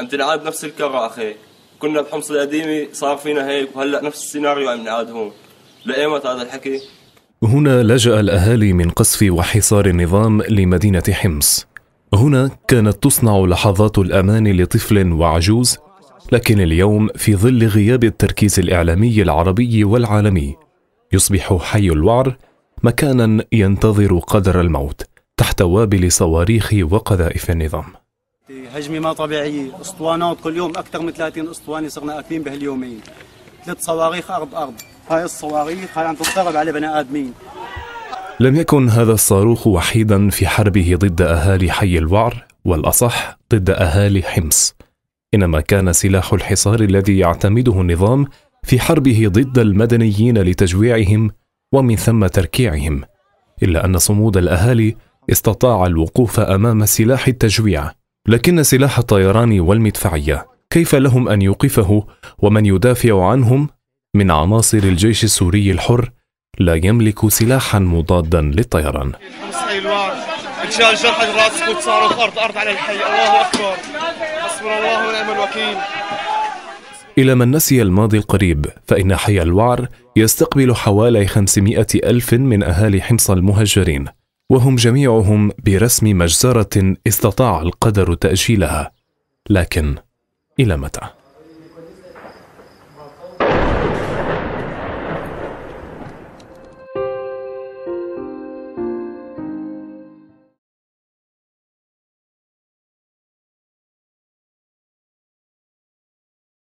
عم تنعاد نفس الكره اخي كنا بحمص القديمه صار فينا هيك وهلا نفس السيناريو عم ينعاد هون لايمت هذا الحكي هنا لجأ الأهالي من قصف وحصار النظام لمدينة حمص هنا كانت تصنع لحظات الأمان لطفل وعجوز لكن اليوم في ظل غياب التركيز الإعلامي العربي والعالمي يصبح حي الوعر مكانا ينتظر قدر الموت تحت وابل صواريخ وقذائف النظام هجمه ما طبيعيه اسطوانات كل يوم اكثر من 30 اسطوانه صرنا اكلين بهاليومين ثلاث صواريخ ارض ارض هاي الصواريخ هاي عم تتضرب على بني ادمين لم يكن هذا الصاروخ وحيدا في حربه ضد اهالي حي الوعر والاصح ضد اهالي حمص انما كان سلاح الحصار الذي يعتمده النظام في حربه ضد المدنيين لتجويعهم ومن ثم تركيعهم الا ان صمود الاهالي استطاع الوقوف امام سلاح التجويع لكن سلاح الطيران والمدفعية كيف لهم أن يوقفه ومن يدافع عنهم من عناصر الجيش السوري الحر لا يملك سلاحا مضادا للطيران انشال أرض أرض على الحي الله أكبر حسبنا الله ونعم الوكيل إلى من نسي الماضي القريب فإن حي الوعر يستقبل حوالي 500 ألف من أهالي حمص المهجرين وهم جميعهم برسم مجزره استطاع القدر تاجيلها لكن الى متى